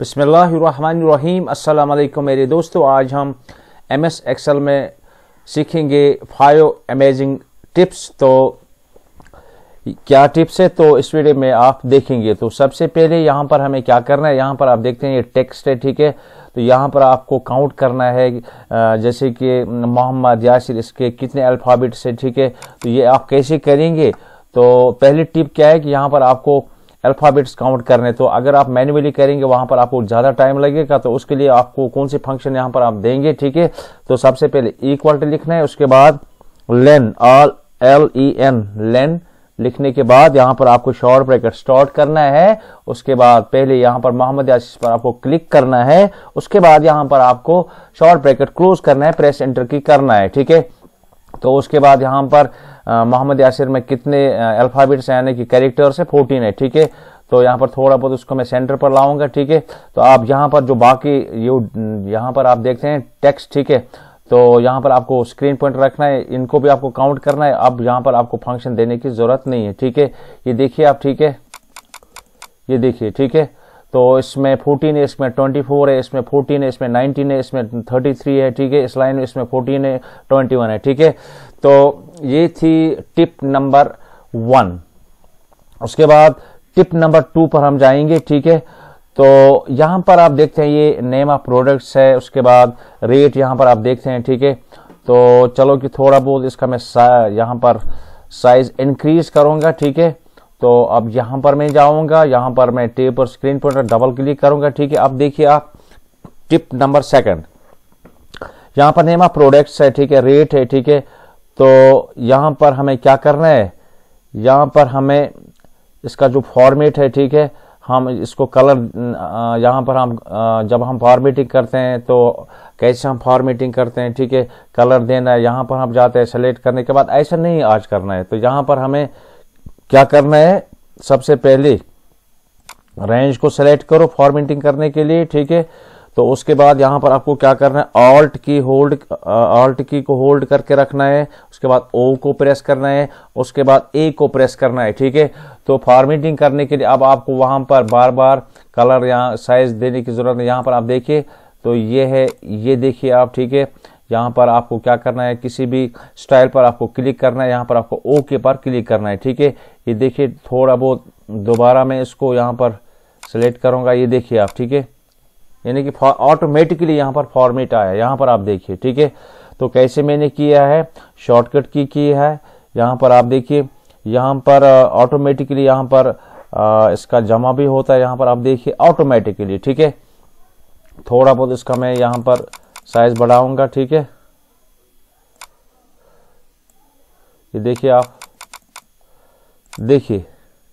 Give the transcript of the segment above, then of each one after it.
बसमीम अल्लाम मेरे दोस्तों आज हम एम एस एक्सल में सीखेंगे फाइव अमेजिंग टिप्स तो क्या टिप्स है तो इस वीडियो में आप देखेंगे तो सबसे पहले यहाँ पर हमें क्या करना है यहाँ पर आप देखते हैं ये टेक्स्ट है ठीक है तो यहाँ पर आपको काउंट करना है जैसे कि मोहम्मद यासिर इसके कितने अल्फ़ाबिट्स है ठीक है तो ये आप कैसे करेंगे तो पहली टिप क्या है कि यहाँ पर आपको अल्फ़ाबेट्स काउंट करने तो अगर आप मैनुअली करेंगे वहां पर आपको ज़्यादा टाइम लगेगा तो उसके लिए आपको कौन सी फंक्शन यहां पर आप देंगे ठीक है तो सबसे पहले इक्वल टू लिखना है उसके बाद len all L E N len लिखने के बाद यहाँ पर आपको शॉर्ट ब्रेकेट स्टार्ट करना है उसके बाद पहले यहाँ पर मोहम्मद यासिस पर आपको क्लिक करना है उसके बाद यहाँ पर आपको शॉर्ट ब्रैकेट क्लोज करना है प्रेस एंटर की करना है ठीक है तो उसके बाद यहाँ पर मोहम्मद यासिर में कितने अल्फ़ाबेट्स हैं यानी कि कैरेक्टर्स है फोर्टीन है ठीक है तो यहाँ पर थोड़ा बहुत उसको मैं सेंटर पर लाऊंगा ठीक है तो आप यहाँ पर जो बाकी ये यहाँ पर आप देखते हैं टेक्स्ट ठीक है तो यहाँ पर आपको स्क्रीन पॉइंट रखना है इनको भी आपको काउंट करना है अब यहाँ पर आपको फंक्शन देने की जरूरत नहीं है ठीक है ये देखिए आप ठीक है ये देखिए ठीक है तो इसमें 14 है इसमें 24 है इसमें 14 है इसमें 19 है इसमें 33 है ठीक है इस लाइन में इसमें 14 है 21 है ठीक है तो ये थी टिप नंबर वन उसके बाद टिप नंबर टू पर हम जाएंगे ठीक है तो यहाँ पर आप देखते हैं ये नेम ऑफ प्रोडक्ट्स है उसके बाद रेट यहाँ पर आप देखते हैं ठीक है तो चलो कि थोड़ा बहुत इसका मैं यहाँ पर साइज इंक्रीज करूँगा ठीक है तो अब यहाँ पर मैं जाऊँगा यहाँ पर मैं टेप और स्क्रीन पर डबल क्लिक करूँगा ठीक है अब देखिए आप टिप नंबर सेकंड यहाँ पर नेमा प्रोडक्ट्स है ठीक है रेट है ठीक है तो यहाँ पर हमें क्या करना है यहाँ पर हमें इसका जो फॉर्मेट है ठीक है हम इसको कलर यहाँ पर हम जब हम फॉर्मेटिंग करते हैं तो कैसे हम फॉर्मेटिंग करते हैं ठीक है कलर देना है यहाँ पर हम जाते हैं सेलेक्ट करने के बाद ऐसा नहीं आज करना है तो यहाँ पर हमें क्या करना है सबसे पहले रेंज को सेलेक्ट करो फॉर्मेटिंग करने के लिए ठीक है तो उसके बाद यहां पर आपको क्या करना है ऑल्ट की होल्ड ऑल्ट की को होल्ड करके रखना है उसके बाद ओ को प्रेस करना है उसके बाद ए को प्रेस करना है ठीक है तो फॉर्मेटिंग करने के लिए अब आपको वहां पर बार बार कलर यहाँ साइज देने की जरूरत है यहाँ पर आप देखिए तो ये है ये देखिए आप ठीक है यहाँ पर आपको क्या करना है किसी भी स्टाइल पर आपको क्लिक करना है यहाँ पर आपको ओके पर क्लिक करना है ठीक है ये देखिए थोड़ा बहुत दोबारा मैं इसको यहाँ पर सेलेक्ट करूँगा ये देखिए आप ठीक है यानी कि ऑटोमेटिकली यहाँ पर फॉर्मेट आया यहाँ पर आप देखिए ठीक है तो कैसे मैंने किया है शॉर्टकट की की है यहाँ पर आप देखिए यहाँ पर ऑटोमेटिकली यहाँ पर आ, इसका जमा भी होता है यहाँ पर आप देखिए ऑटोमेटिकली ठीक है थोड़ा बहुत इसका मैं यहाँ पर साइज बढ़ाऊंगा ठीक है ये देखिए आप देखिए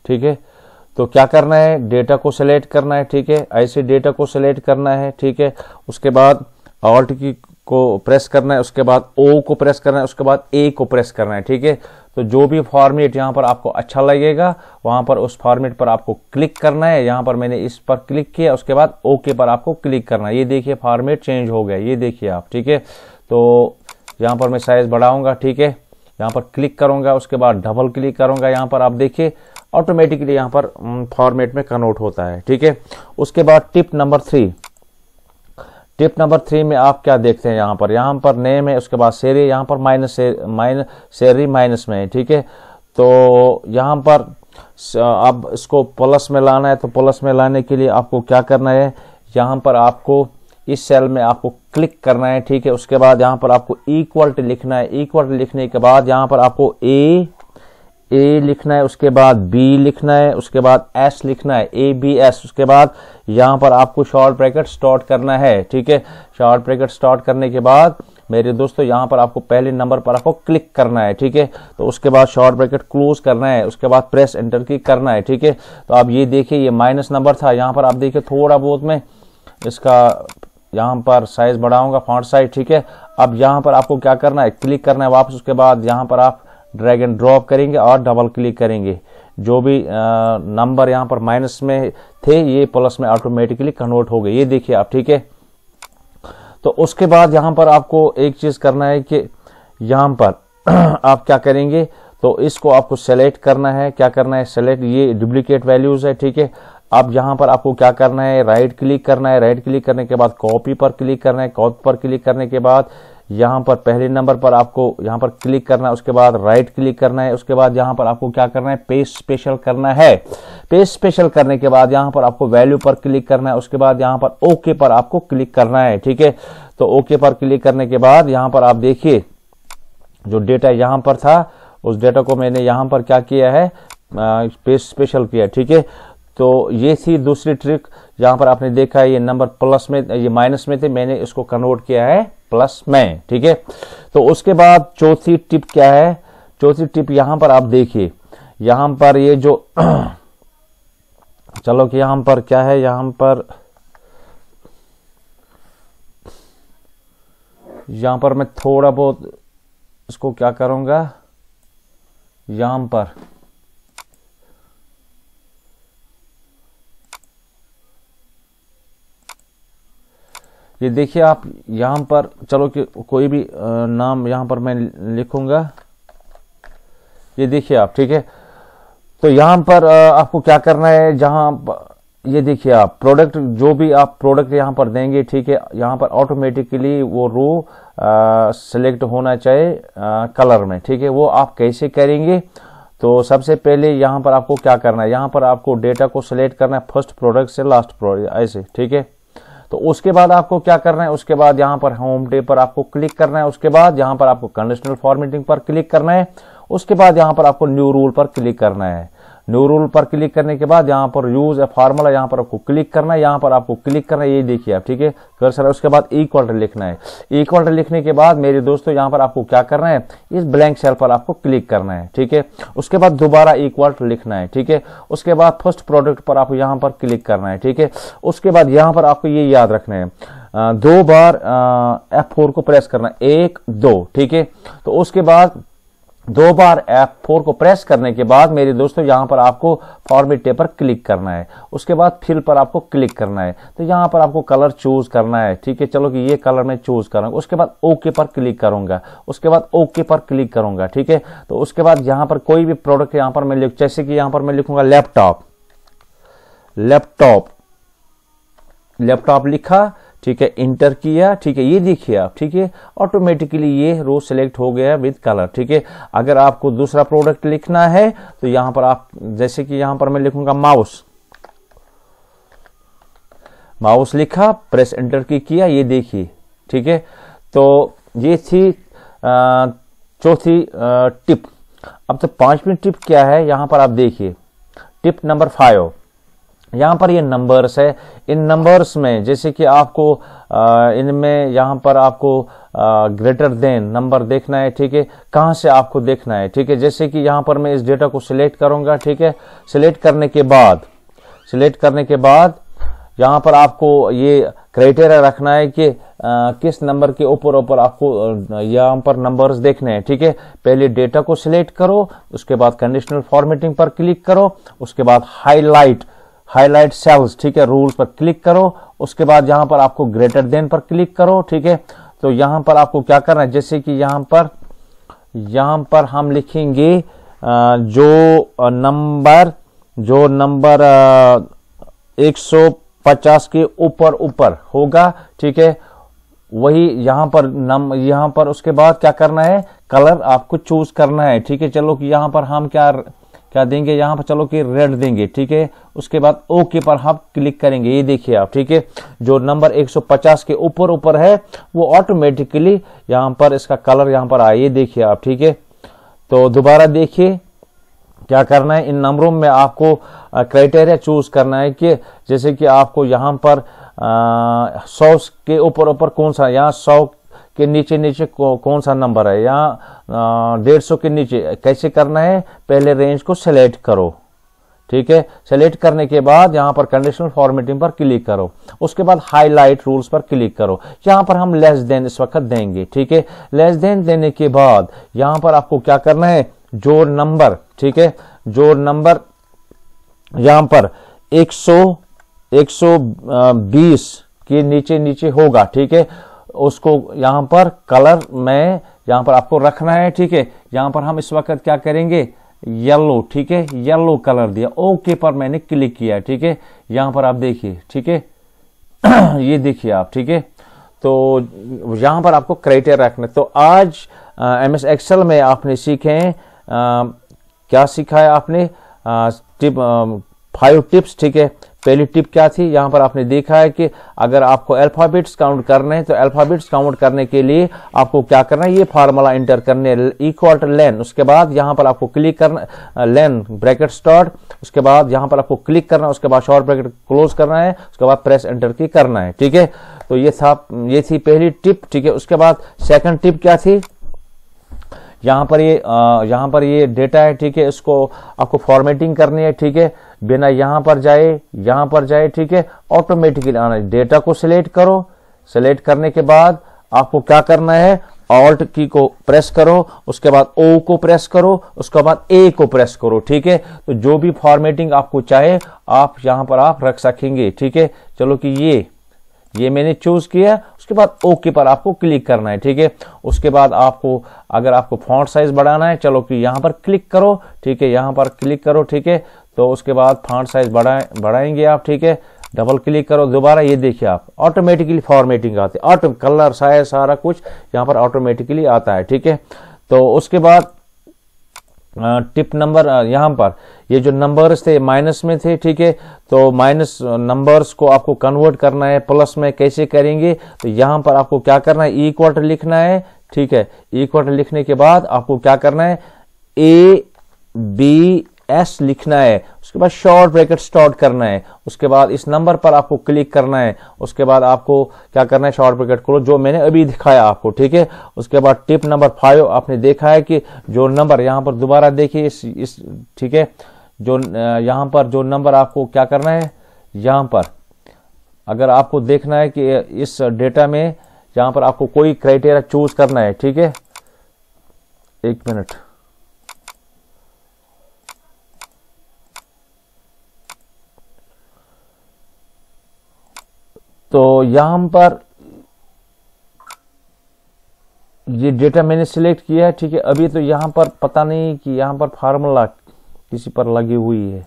ठीक है तो क्या करना है डेटा को सिलेक्ट करना है ठीक है ऐसे डेटा को सिलेक्ट करना है ठीक है उसके बाद ऑल्ट की को प्रेस करना है उसके बाद ओ को प्रेस करना है उसके बाद ए को प्रेस करना है ठीक है तो जो भी फॉर्मेट यहाँ पर आपको अच्छा लगेगा वहाँ पर उस फॉर्मेट पर आपको क्लिक करना है यहाँ पर मैंने इस पर क्लिक किया उसके बाद ओके पर आपको क्लिक करना है ये देखिए फॉर्मेट चेंज हो गया ये देखिए आप ठीक है तो यहाँ पर मैं साइज बढ़ाऊंगा ठीक है यहाँ पर क्लिक करूँगा उसके बाद डबल क्लिक करूंगा यहाँ पर आप देखिए ऑटोमेटिकली यहाँ पर फॉर्मेट हम्म, में कन्वर्ट होता है ठीक है उसके बाद tip number three tip number three में आप क्या देखते हैं यहाँ पर यहाँ पर नेम है उसके बाद शेरी यहाँ पर माइनस माइनस शेरी माइनस में है ठीक है तो यहाँ पर अब इसको प्लस में लाना है तो प्लस में लाने के लिए आपको क्या करना है यहाँ पर आपको इस सेल में आपको क्लिक करना है ठीक है उसके बाद यहाँ पर आपको इक्वल लिखना है इक्वल लिखने के बाद यहाँ पर आपको ए ए लिखना है उसके बाद बी लिखना है उसके बाद एस लिखना है ए बी एस उसके बाद यहाँ पर आपको शॉर्ट ब्रैकेट स्टार्ट करना है ठीक है शॉर्ट ब्रैकेट स्टार्ट करने के बाद मेरे दोस्तों यहाँ पर आपको पहले नंबर पर आपको क्लिक करना है ठीक है तो उसके बाद शॉर्ट ब्रैकेट क्लोज करना है उसके बाद प्रेस एंटर की करना है ठीक है तो आप ये देखिए ये माइनस नंबर था यहाँ पर आप देखिए थोड़ा बहुत में इसका यहाँ पर साइज बढ़ाऊंगा फॉन्ट साइज ठीक है अब यहाँ पर आपको क्या करना है क्लिक करना है वापस उसके बाद यहाँ पर आप ड्रैग एंड ड्रॉप करेंगे और डबल क्लिक करेंगे जो भी नंबर यहाँ पर माइनस में थे ये प्लस में ऑटोमेटिकली कन्वर्ट हो गए ये देखिए आप ठीक है तो उसके बाद यहाँ पर आपको एक चीज करना है कि यहाँ पर आप क्या करेंगे तो इसको आपको सेलेक्ट करना है क्या करना है सेलेक्ट ये डुप्लीकेट वैल्यूज है ठीक है अब यहाँ पर आपको क्या करना है राइट क्लिक करना है राइट क्लिक करने के बाद कॉपी पर क्लिक करना है कॉपी पर क्लिक करने के बाद यहाँ पर पहले नंबर पर आपको यहाँ पर क्लिक करना है उसके बाद राइट क्लिक करना है उसके बाद यहाँ पर आपको क्या करना है पेज स्पेशल करना है पेज स्पेशल करने के बाद यहाँ पर आपको वैल्यू पर क्लिक करना है उसके बाद यहाँ पर ओके पर आपको क्लिक करना है ठीक है तो ओके पर क्लिक करने के बाद यहाँ पर आप देखिए जो डेटा यहाँ पर था उस डेटा को मैंने यहाँ पर क्या किया है पेज स्पेशल किया ठीक है तो ये थी दूसरी ट्रिक यहां पर आपने देखा है ये नंबर प्लस में ये माइनस में थे मैंने इसको कन्वर्ट किया है प्लस में ठीक है तो उसके बाद चौथी टिप क्या है चौथी टिप यहां पर आप देखिए यहां पर ये जो चलो कि यहां पर क्या है यहां पर यहां पर मैं थोड़ा बहुत इसको क्या करूंगा यहां पर ये देखिए आप यहाँ पर चलो कि कोई भी नाम यहाँ पर मैं लिखूंगा ये देखिए आप ठीक है तो यहाँ पर आपको क्या करना है जहाँ ये देखिए आप प्रोडक्ट जो भी आप प्रोडक्ट यहाँ पर देंगे ठीक है यहाँ पर ऑटोमेटिकली वो रो सेलेक्ट होना चाहिए कलर में ठीक है वो आप कैसे करेंगे तो सबसे पहले यहाँ पर आपको क्या करना है यहाँ पर आपको डेटा को सिलेक्ट करना है फर्स्ट प्रोडक्ट से लास्ट प्रोडक्ट ऐसे ठीक है तो उसके बाद आपको क्या करना है उसके बाद यहां पर होम डे पर आपको क्लिक करना है उसके बाद यहां पर आपको कंडीशनल फॉर्मेटिंग पर क्लिक करना है उसके बाद यहां पर आपको न्यू रूल पर क्लिक करना है न्यू रूल पर क्लिक करने के बाद यहाँ पर यूज ए फार्मूला यहाँ पर आपको क्लिक करना है यहाँ पर आपको क्लिक करना है ये देखिए आप ठीक है सर उसके बाद इक्वल लिखना है इक्वल लिखने के बाद मेरे दोस्तों यहाँ पर आपको क्या करना है इस ब्लैंक सेल पर आपको क्लिक करना है ठीक है उसके बाद दोबारा इक्वल लिखना है ठीक है उसके बाद फर्स्ट प्रोडक्ट पर आपको यहाँ पर क्लिक करना है ठीक है उसके बाद यहाँ पर आपको ये याद रखना है दो बार एफ फोर को प्रेस करना एक दो ठीक है तो उसके बाद दो बार F4 को प्रेस करने के बाद मेरे दोस्तों यहां पर आपको फॉर्मेट पर क्लिक करना है उसके बाद फिल पर आपको क्लिक करना है तो यहां पर आपको कलर चूज करना है ठीक है चलो कि ये कलर मैं चूज करूंगा उसके बाद ओके पर क्लिक करूंगा उसके बाद ओके पर क्लिक करूंगा ठीक है तो उसके बाद यहां पर कोई भी प्रोडक्ट यहां पर मैं लिख जैसे कि यहां पर मैं लिखूंगा लैपटॉप लैपटॉप लैपटॉप लिखा ठीक है इंटर किया ठीक है ये देखिए आप ठीक है ऑटोमेटिकली ये रो सिलेक्ट हो गया विद कलर ठीक है अगर आपको दूसरा प्रोडक्ट लिखना है तो यहां पर आप जैसे कि यहां पर मैं लिखूंगा माउस माउस लिखा प्रेस एंटर की किया ये देखिए ठीक है तो ये थी चौथी टिप अब तो पांचवी टिप क्या है यहां पर आप देखिए टिप नंबर फाइव यहाँ पर ये नंबर्स है इन नंबर्स में जैसे कि आपको इनमें यहाँ पर आपको ग्रेटर देन नंबर देखना है ठीक है कहाँ से आपको देखना है ठीक है जैसे कि यहाँ पर मैं इस डेटा को सिलेक्ट करूँगा ठीक है सिलेक्ट करने के बाद सिलेक्ट करने के बाद यहाँ पर आपको ये क्राइटेरिया रखना है कि आ, किस नंबर के ऊपर ऊपर आपको यहाँ पर नंबर्स देखने हैं ठीक है पहले डेटा को सिलेक्ट करो उसके बाद कंडीशनल फॉर्मेटिंग पर क्लिक करो उसके बाद हाईलाइट हाईलाइट सेल्स ठीक है रूल पर क्लिक करो उसके बाद यहां पर आपको ग्रेटर देन पर क्लिक करो ठीक है तो यहां पर आपको क्या करना है जैसे कि यहां पर यहां पर हम लिखेंगे जो नंबर जो नंबर एक सौ पचास के ऊपर ऊपर होगा ठीक है वही यहाँ पर नम यहाँ पर उसके बाद क्या करना है कलर आपको चूज करना है ठीक है चलो कि यहाँ पर हम क्या क्या देंगे यहाँ पर चलो कि रेड देंगे ठीक है उसके बाद ओके पर हम क्लिक करेंगे ये देखिए आप ठीक है जो नंबर 150 के ऊपर ऊपर है वो ऑटोमेटिकली यहाँ पर इसका कलर यहाँ पर आए ये देखिए आप ठीक है तो दोबारा देखिए क्या करना है इन नंबरों में आपको क्राइटेरिया चूज करना है कि जैसे कि आपको यहाँ पर सौ के ऊपर ऊपर कौन सा यहाँ सौ के नीचे नीचे कौन सा नंबर है या डेढ़ सौ के नीचे कैसे करना है पहले रेंज को सेलेक्ट करो ठीक है सेलेक्ट करने के बाद यहाँ पर कंडीशनल फॉर्मेटिंग पर क्लिक करो उसके बाद हाईलाइट रूल्स पर क्लिक करो यहाँ पर हम लेस देन इस वक्त देंगे ठीक है लेस देन देने के बाद यहाँ पर आपको क्या करना है जोर नंबर ठीक है जोर नंबर यहाँ पर 100 120 के नीचे नीचे होगा ठीक है उसको यहाँ पर कलर में यहाँ पर आपको रखना है ठीक है यहाँ पर हम इस वक्त क्या करेंगे येलो ठीक है येलो कलर दिया ओके पर मैंने क्लिक किया ठीक है यहाँ पर आप देखिए ठीक है ये देखिए आप ठीक है तो यहाँ पर आपको क्राइटेरिया रखना तो आज एम एस एक्सल में आपने सीखे हैं uh, क्या सीखा है आपने आ, टिप फाइव टिप्स ठीक है पहली टिप क्या थी यहाँ पर आपने देखा है कि अगर आपको अल्फाबेट्स काउंट करने हैं तो अल्फाबेट्स काउंट करने के लिए आपको क्या करना है ये फार्मूला एंटर करने इक्वल लेन उसके बाद यहाँ पर आपको क्लिक करना लेन ब्रैकेट स्टार्ट उसके बाद यहाँ पर आपको क्लिक करना उसके बाद शॉर्ट ब्रैकेट क्लोज करना है उसके बाद प्रेस एंटर की करना है ठीक है तो ये था ये थी पहली टिप ठीक है उसके बाद सेकेंड टिप क्या थी यहाँ पर ये यह, यहाँ पर ये डेटा है ठीक है इसको आपको फॉर्मेटिंग करनी है ठीक है बिना यहां पर जाए यहां पर जाए ठीक है ऑटोमेटिकली आना डेटा को सिलेक्ट करो सिलेक्ट करने के बाद आपको क्या करना है ऑल्ट की को प्रेस करो उसके बाद ओ को प्रेस करो उसके बाद ए को प्रेस करो ठीक है तो जो भी फॉर्मेटिंग आपको चाहे आप यहां पर आप रख सकेंगे ठीक है चलो कि ये ये मैंने चूज किया उसके बाद ओके पर आपको क्लिक करना है ठीक है उसके बाद आपको अगर आपको फॉन्ट साइज बढ़ाना है चलो कि यहां पर क्लिक करो ठीक है यहां पर क्लिक करो ठीक है तो उसके बाद फॉन्ट साइज बढ़ाए बढ़ाएंगे आप ठीक है डबल क्लिक करो दोबारा ये देखिए आप ऑटोमेटिकली फॉर्मेटिंग आती है ऑटो कलर साइज सारा कुछ यहाँ पर ऑटोमेटिकली आता है ठीक है तो उसके बाद टिप नंबर यहाँ पर ये जो नंबर्स थे माइनस में थे ठीक है तो माइनस नंबर्स को आपको कन्वर्ट करना है प्लस में कैसे करेंगे तो यहाँ पर आपको क्या करना है इक्वल लिखना है ठीक है इक्वल लिखने के बाद आपको क्या करना है ए बी एस लिखना है उसके बाद शॉर्ट ब्रैकेट स्टार्ट करना है उसके बाद इस नंबर पर आपको क्लिक करना है उसके बाद आपको क्या करना है शॉर्ट ब्रैकेट खोलो जो मैंने अभी दिखाया आपको ठीक है उसके बाद टिप नंबर फाइव आपने देखा है कि जो नंबर यहाँ पर दोबारा देखिए इस इस ठीक है जो यहाँ पर जो नंबर आपको क्या करना है यहाँ पर अगर आपको देखना है कि इस डेटा में यहाँ पर आपको कोई क्राइटेरिया चूज करना है ठीक है एक मिनट तो यहां पर ये डेटा मैंने सिलेक्ट किया है ठीक है अभी तो यहां पर पता नहीं कि यहां पर फार्मूला किसी पर लगी हुई है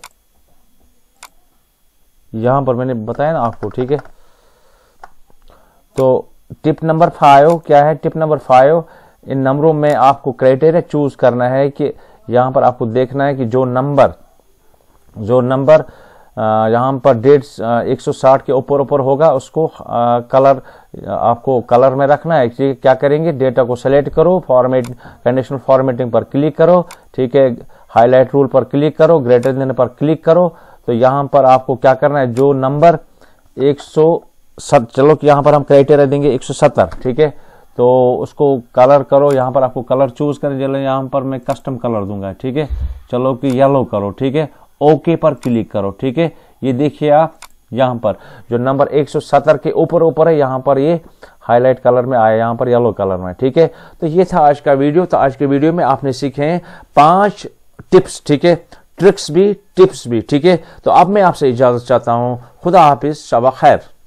यहां पर मैंने बताया ना आपको ठीक है तो टिप नंबर फाइव क्या है टिप नंबर फाइव इन नंबरों में आपको क्राइटेरिया चूज करना है कि यहां पर आपको देखना है कि जो नंबर जो नंबर यहाँ पर डेढ़ एक सौ साठ के ऊपर ऊपर होगा उसको आ, कलर आपको कलर में रखना है ठीक क्या करेंगे डेटा को सेलेक्ट करो फॉर्मेट कंडीशनल फॉर्मेटिंग पर क्लिक करो ठीक है हाईलाइट रूल पर क्लिक करो ग्रेटर देन पर क्लिक करो तो यहाँ पर आपको क्या करना है जो नंबर एक सौ चलो यहाँ पर हम क्राइटेरिया देंगे एक सौ सत्तर ठीक है तो उसको कलर करो यहाँ पर आपको कलर चूज करें चलो यहाँ पर मैं कस्टम कलर दूंगा ठीक है चलो कि येलो करो ठीक है ओके पर क्लिक करो ठीक है ये देखिए आप यहाँ पर जो नंबर 170 के ऊपर ऊपर है यहाँ पर ये हाईलाइट कलर में आया यहाँ पर येलो कलर में ठीक है तो ये था आज का वीडियो तो आज के वीडियो में आपने सीखे हैं पांच टिप्स ठीक है ट्रिक्स भी टिप्स भी ठीक है तो अब मैं आपसे इजाजत चाहता हूँ खुदा हाफिज शबा खैर